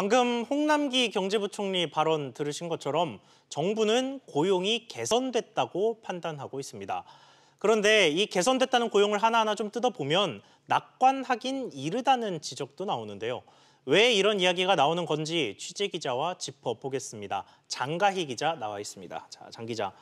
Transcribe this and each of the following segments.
방금 홍남기 경제부총리 발언 들으신 것처럼 정부는 고용이 개선됐다고 판단하고 있습니다. 그런데 이 개선됐다는 고용을 하나하나 좀 뜯어보면 낙관하긴 이르다는 지적도 나오는데요. 왜 이런 이야기가 나오는 건지 취재 기자와 짚어보겠습니다. 장가희 기자 나와 있습니다. 자, 장 기자.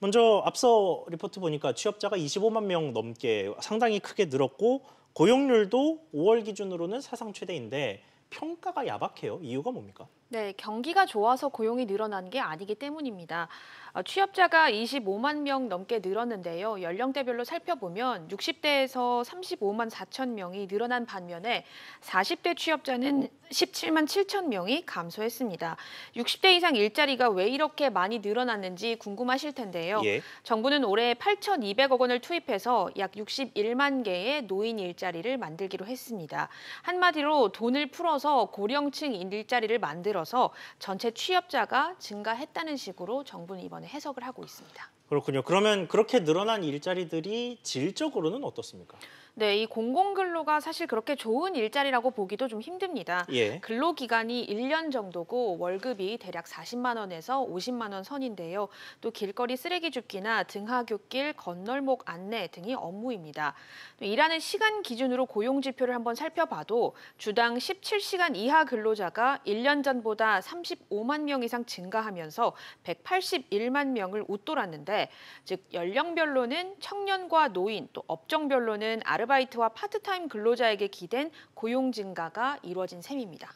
먼저 앞서 리포트 보니까 취업자가 25만 명 넘게 상당히 크게 늘었고 고용률도 5월 기준으로는 사상 최대인데 평가가 야박해요. 이유가 뭡니까? 네, 경기가 좋아서 고용이 늘어난 게 아니기 때문입니다. 어, 취업자가 25만 명 넘게 늘었는데요. 연령대별로 살펴보면 60대에서 35만 4천 명이 늘어난 반면에 40대 취업자는 17만 7천 명이 감소했습니다. 60대 이상 일자리가 왜 이렇게 많이 늘어났는지 궁금하실 텐데요. 예. 정부는 올해 8,200억 원을 투입해서 약 61만 개의 노인 일자리를 만들기로 했습니다. 한마디로 돈을 풀어서 고령층 일자리를 만들어 만들어서 전체 취업자가 증가했다는 식으로 정부는 이번에 해석을 하고 있습니다. 그렇군요. 그러면 그렇게 늘어난 일자리들이 질적으로는 어떻습니까? 네, 이 공공근로가 사실 그렇게 좋은 일자리라고 보기도 좀 힘듭니다. 예. 근로기간이 1년 정도고 월급이 대략 40만 원에서 50만 원 선인데요. 또 길거리 쓰레기 줍기나 등하굣길 건널목 안내 등이 업무입니다. 일하는 시간 기준으로 고용지표를 한번 살펴봐도 주당 17시간 이하 근로자가 1년 전보다 35만 명 이상 증가하면서 181만 명을 웃돌았는데 차례, 즉 연령별로는 청년과 노인, 또 업종별로는 아르바이트와 파트타임 근로자에게 기댄 고용 증가가 이루어진 셈입니다.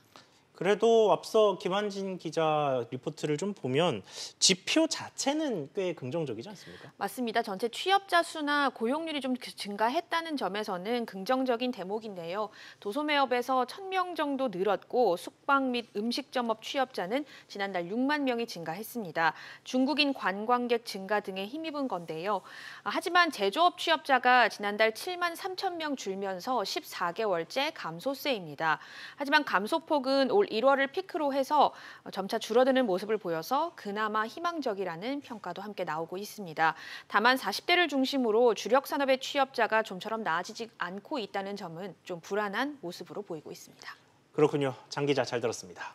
그래도 앞서 김한진 기자 리포트를 좀 보면 지표 자체는 꽤 긍정적이지 않습니까? 맞습니다. 전체 취업자 수나 고용률이 좀 그 증가했다는 점에서는 긍정적인 대목인데요. 도소매업에서 1000명 정도 늘었고 숙박 및 음식점업 취업자는 지난달 6만 명이 증가했습니다. 중국인 관광객 증가 등에 힘입은 건데요. 아, 하지만 제조업 취업자가 지난달 7만 3천 명 줄면서 14개월째 감소세입니다. 하지만 감소폭은 올 1월을 피크로 해서 점차 줄어드는 모습을 보여서 그나마 희망적이라는 평가도 함께 나오고 있습니다. 다만 40대를 중심으로 주력 산업의 취업자가 좀처럼 나아지지 않고 있다는 점은 좀 불안한 모습으로 보이고 있습니다. 그렇군요. 장 기자 잘 들었습니다.